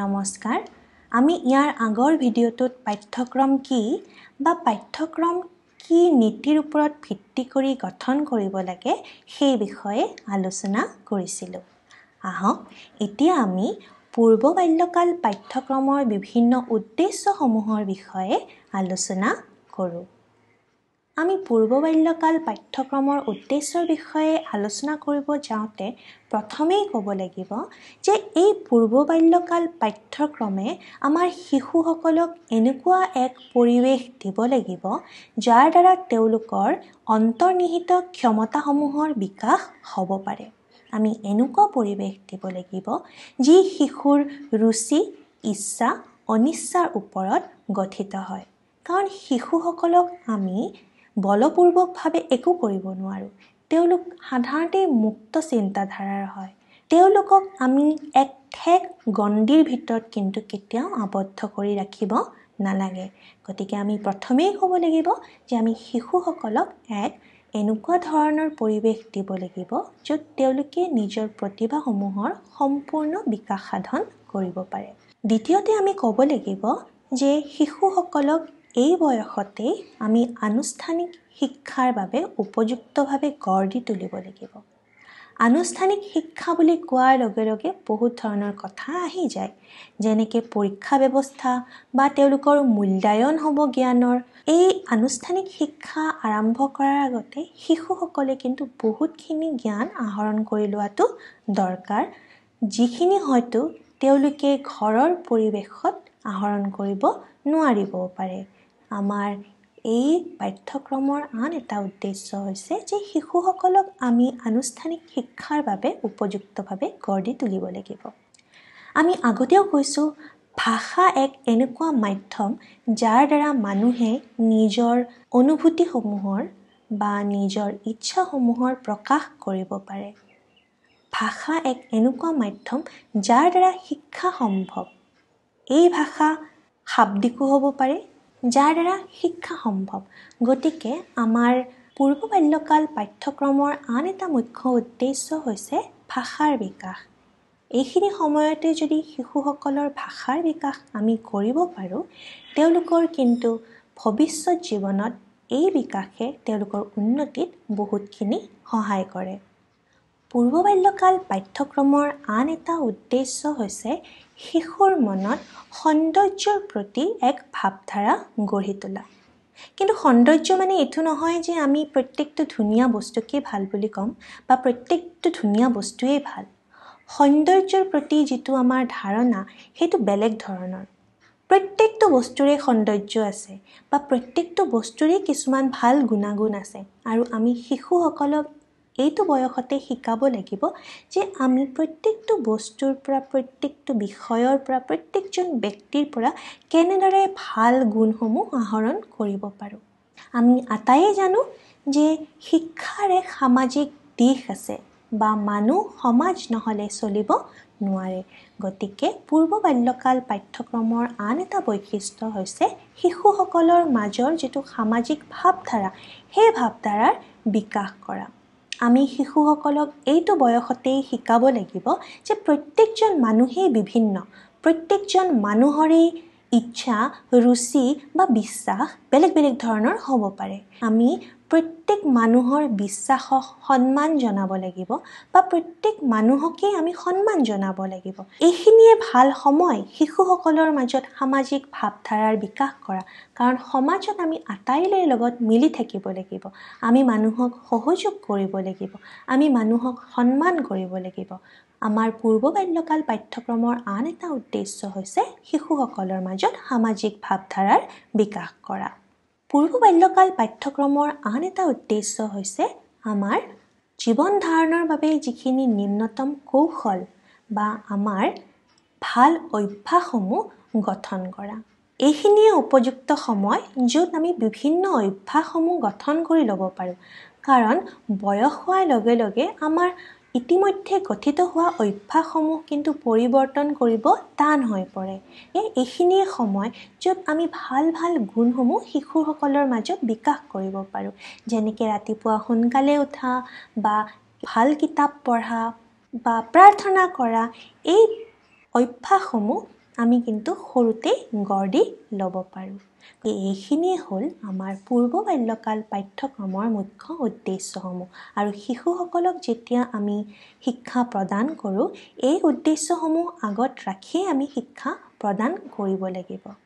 নমস্কাৰ আমি ইয়াৰ আগৰ ভিডিঅ'টোত পাঠ্যক্ৰম কি বা পাঠ্যক্ৰম কি নীতিৰ ওপৰত ভিত্তি কৰি গঠন কৰিব লাগে সেই বিষয়ে আলোচনা কৰিছিলোঁ আহক এতিয়া আমি পূৰ্ব বাল্যকাল পাঠ্যক্ৰমৰ বিভিন্ন উদ্দেশ্যসমূহৰ বিষয়ে আলোচনা কৰোঁ আমি পূৰ্ব বাল্যকাল পাঠ্যক্ৰমৰ উদ্দেশ্যৰ বিষয়ে আলোচনা কৰিব যাওঁতে প্ৰথমেই ক'ব লাগিব যে এই পূৰ্ব বাল্যকাল পাঠ্যক্ৰমে আমাৰ শিশুসকলক এনেকুৱা এক পৰিৱেশ দিব লাগিব যাৰ দ্বাৰা তেওঁলোকৰ অন্তৰ্নিহিত ক্ষমতাসমূহৰ বিকাশ হ'ব পাৰে আমি এনেকুৱা পৰিৱেশ দিব লাগিব যি শিশুৰ ৰুচি ইচ্ছা অনিচ্ছাৰ ওপৰত গঠিত হয় কাৰণ শিশুসকলক আমি বলপূৰ্বকভাৱে একো কৰিব নোৱাৰোঁ তেওঁলোক সাধাৰণতে মুক্ত চিন্তাধাৰাৰ হয় তেওঁলোকক আমি এক ঠেক গণ্ডিৰ ভিতৰত কিন্তু কেতিয়াও আবদ্ধ কৰি ৰাখিব নালাগে গতিকে আমি প্ৰথমেই ক'ব লাগিব যে আমি শিশুসকলক এক এনেকুৱা ধৰণৰ পৰিৱেশ দিব লাগিব য'ত তেওঁলোকে নিজৰ প্ৰতিভাসমূহৰ সম্পূৰ্ণ বিকাশ সাধন কৰিব পাৰে দ্বিতীয়তে আমি ক'ব লাগিব যে শিশুসকলক এই বয়সতেই আমি আনুষ্ঠানিক শিক্ষাৰ বাবে উপযুক্তভাৱে গঢ় দি তুলিব লাগিব আনুষ্ঠানিক শিক্ষা বুলি কোৱাৰ লগে লগে বহুত ধৰণৰ কথা আহি যায় যেনেকৈ পৰীক্ষা ব্যৱস্থা বা তেওঁলোকৰ মূল্যায়ন হ'ব জ্ঞানৰ এই আনুষ্ঠানিক শিক্ষা আৰম্ভ কৰাৰ আগতে শিশুসকলে কিন্তু বহুতখিনি জ্ঞান আহৰণ কৰি লোৱাটো দৰকাৰ যিখিনি হয়তো তেওঁলোকে ঘৰৰ পৰিৱেশত আহৰণ কৰিব নোৱাৰিবও পাৰে আমাৰ এই পাঠ্যক্ৰমৰ আন এটা উদ্দেশ্য হৈছে যে শিশুসকলক আমি আনুষ্ঠানিক শিক্ষাৰ বাবে উপযুক্তভাৱে গঢ় দি তুলিব লাগিব আমি আগতেও কৈছোঁ ভাষা এক এনেকুৱা মাধ্যম যাৰ দ্বাৰা মানুহে নিজৰ অনুভূতিসমূহৰ বা নিজৰ ইচ্ছাসমূহৰ প্ৰকাশ কৰিব পাৰে ভাষা এক এনেকুৱা মাধ্যম যাৰ দ্বাৰা শিক্ষা সম্ভৱ এই ভাষা শাব্দিকো হ'ব পাৰে যাৰ দ্বাৰা শিক্ষা সম্ভৱ গতিকে আমাৰ পূৰ্ব বাল্যকাল পাঠ্যক্ৰমৰ আন এটা মুখ্য উদ্দেশ্য হৈছে ভাষাৰ বিকাশ এইখিনি সময়তে যদি শিশুসকলৰ ভাষাৰ বিকাশ আমি কৰিব পাৰোঁ তেওঁলোকৰ কিন্তু ভৱিষ্যত জীৱনত এই বিকাশে তেওঁলোকৰ উন্নতিত বহুতখিনি সহায় কৰে পূৰ্ব বাল্যকাল পাঠ্যক্ৰমৰ আন এটা উদ্দেশ্য হৈছে শিশুৰ মনত সৌন্দৰ্যৰ প্ৰতি এক ভাৱধাৰা গঢ়ি তোলা কিন্তু সৌন্দৰ্য মানে এইটো নহয় যে আমি প্ৰত্যেকটো ধুনীয়া বস্তুকেই ভাল বুলি ক'ম বা প্ৰত্যেকটো ধুনীয়া বস্তুৱেই ভাল সৌন্দৰ্যৰ প্ৰতি যিটো আমাৰ ধাৰণা সেইটো বেলেগ ধৰণৰ প্ৰত্যেকটো বস্তুৰে সৌন্দৰ্য আছে বা প্ৰত্যেকটো বস্তুৰে কিছুমান ভাল গুণাগুণ আছে আৰু আমি শিশুসকলক এইটো বয়সতে শিকাব লাগিব যে আমি প্ৰত্যেকটো বস্তুৰ পৰা প্ৰত্যেকটো বিষয়ৰ পৰা প্ৰত্যেকজন ব্যক্তিৰ পৰা কেনেদৰে ভাল গুণসমূহ আহৰণ কৰিব পাৰোঁ আমি আটাইয়ে জানো যে শিক্ষাৰ এক সামাজিক দিশ আছে বা মানুহ সমাজ নহ'লে চলিব নোৱাৰে গতিকে পূৰ্ব বাল্যকাল পাঠ্যক্ৰমৰ আন এটা বৈশিষ্ট্য হৈছে শিশুসকলৰ মাজৰ যিটো সামাজিক ভাৱধাৰা সেই ভাৱধাৰাৰ বিকাশ কৰা আমি শিশুসকলক এইটো বয়সতেই শিকাব লাগিব যে প্ৰত্যেকজন মানুহেই বিভিন্ন প্ৰত্যেকজন মানুহৰেই ইচ্ছা ৰুচি বা বিশ্বাস বেলেগ বেলেগ ধৰণৰ হ'ব পাৰে আমি প্ৰত্যেক মানুহৰ বিশ্বাসক সন্মান জনাব লাগিব বা প্ৰত্যেক মানুহকেই আমি সন্মান জনাব লাগিব এইখিনিয়ে ভাল সময় শিশুসকলৰ মাজত সামাজিক ভাৱধাৰাৰ বিকাশ কৰা কাৰণ সমাজত আমি আটাইৰে লগত মিলি থাকিব লাগিব আমি মানুহক সহযোগ কৰিব লাগিব আমি মানুহক সন্মান কৰিব লাগিব আমাৰ পূৰ্ব বাল্যকাল পাঠ্যক্ৰমৰ আন এটা উদ্দেশ্য হৈছে শিশুসকলৰ মাজত সামাজিক ভাৱধাৰাৰ বিকাশ কৰা পূৰ্ব বাল্যকাল পাঠ্যক্ৰমৰ আন এটা উদ্দেশ্য হৈছে আমাৰ জীৱন ধাৰণৰ বাবে যিখিনি নিম্নতম কৌশল বা আমাৰ ভাল অভ্যাসসমূহ গঠন কৰা এইখিনিয়ে উপযুক্ত সময় য'ত আমি বিভিন্ন অভ্যাসসমূহ গঠন কৰি ল'ব পাৰোঁ কাৰণ বয়স হোৱাৰ লগে লগে আমাৰ ইতিমধ্যে গঠিত হোৱা অভ্যাসসমূহ কিন্তু পৰিৱৰ্তন কৰিব টান হৈ পৰে এই এইখিনিয়ে সময় য'ত আমি ভাল ভাল গুণসমূহ শিশুসকলৰ মাজত বিকাশ কৰিব পাৰোঁ যেনেকৈ ৰাতিপুৱা সোনকালে উঠা বা ভাল কিতাপ পঢ়া বা প্ৰাৰ্থনা কৰা এই অভ্যাসসমূহ আমি কিন্তু সৰুতে গঢ় দি ল'ব পাৰোঁ এইখিনিয়ে হ'ল আমাৰ পূৰ্ব বাল্যকাল পাঠ্যক্ৰমৰ মুখ্য উদ্দেশ্যসমূহ আৰু শিশুসকলক যেতিয়া আমি শিক্ষা প্ৰদান কৰোঁ এই উদ্দেশ্যসমূহ আগত ৰাখিয়েই আমি শিক্ষা প্ৰদান কৰিব লাগিব